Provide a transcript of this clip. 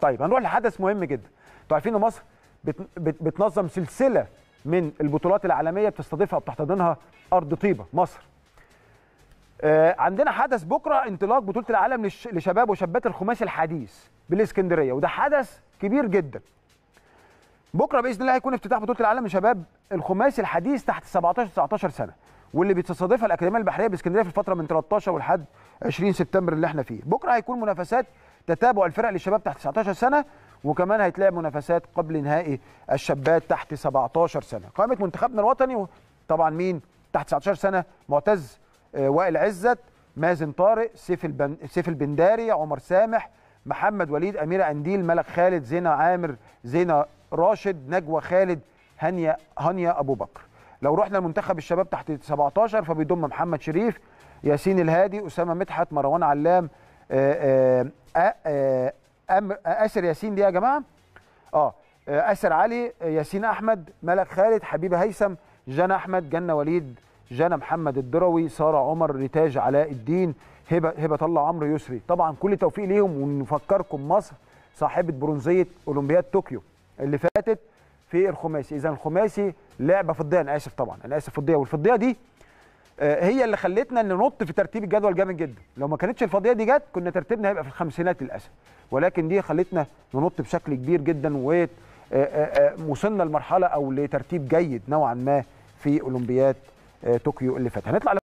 طيب هنروح لحدث مهم جدا انتوا عارفين ان مصر بتنظم سلسله من البطولات العالميه بتستضيفها وبتحتضنها ارض طيبه مصر آه، عندنا حدث بكره انطلاق بطوله العالم لشباب وشابات الخماسي الحديث بالاسكندريه وده حدث كبير جدا بكره باذن الله هيكون افتتاح بطوله العالم لشباب الخماسي الحديث تحت 17 19 سنه واللي بتستضيفها الاكاديميه البحريه باسكندريه في الفتره من 13 ولحد 20 سبتمبر اللي احنا فيه بكره هيكون منافسات تتابع الفرق للشباب تحت 19 سنه وكمان هيتلعب منافسات قبل نهائي الشباب تحت 17 سنه قائمه منتخبنا الوطني طبعا مين تحت 19 سنه معتز آه، وائل عزت مازن طارق سيف البن... سيف البنداري عمر سامح محمد وليد أميرة أنديل ملك خالد زينة عامر زينة راشد نجوى خالد هانيا هانيا أبو بكر لو رحنا لمنتخب الشباب تحت 17 فبيضم محمد شريف ياسين الهادي أسامة مدحت مروان علام آه، آه، اسر ياسين دي يا جماعه اه, آه، اسر علي آه، ياسين احمد ملك خالد حبيبه هيثم جنى احمد جنى وليد جنى محمد الدروي ساره عمر ريتاج علاء الدين هبه هبه طلع عمرو يسري طبعا كل التوفيق ليهم ونفكركم مصر صاحبه برونزيه اولمبياد طوكيو اللي فاتت في الخماسي اذا الخماسي لعبه فضيه انا اسف طبعا انا اسف فضيه والفضيه دي آه، هي اللي خلتنا ننط في ترتيب الجدول جامد جدا لو ما كانتش الفضيه دي جت كنا ترتيبنا هيبقى في الخمسينات للاسف ولكن دي خلتنا ننط بشكل كبير جدا و آه، آه، وصلنا لمرحله او لترتيب جيد نوعا ما في اولمبياد طوكيو اللي فات هنطلع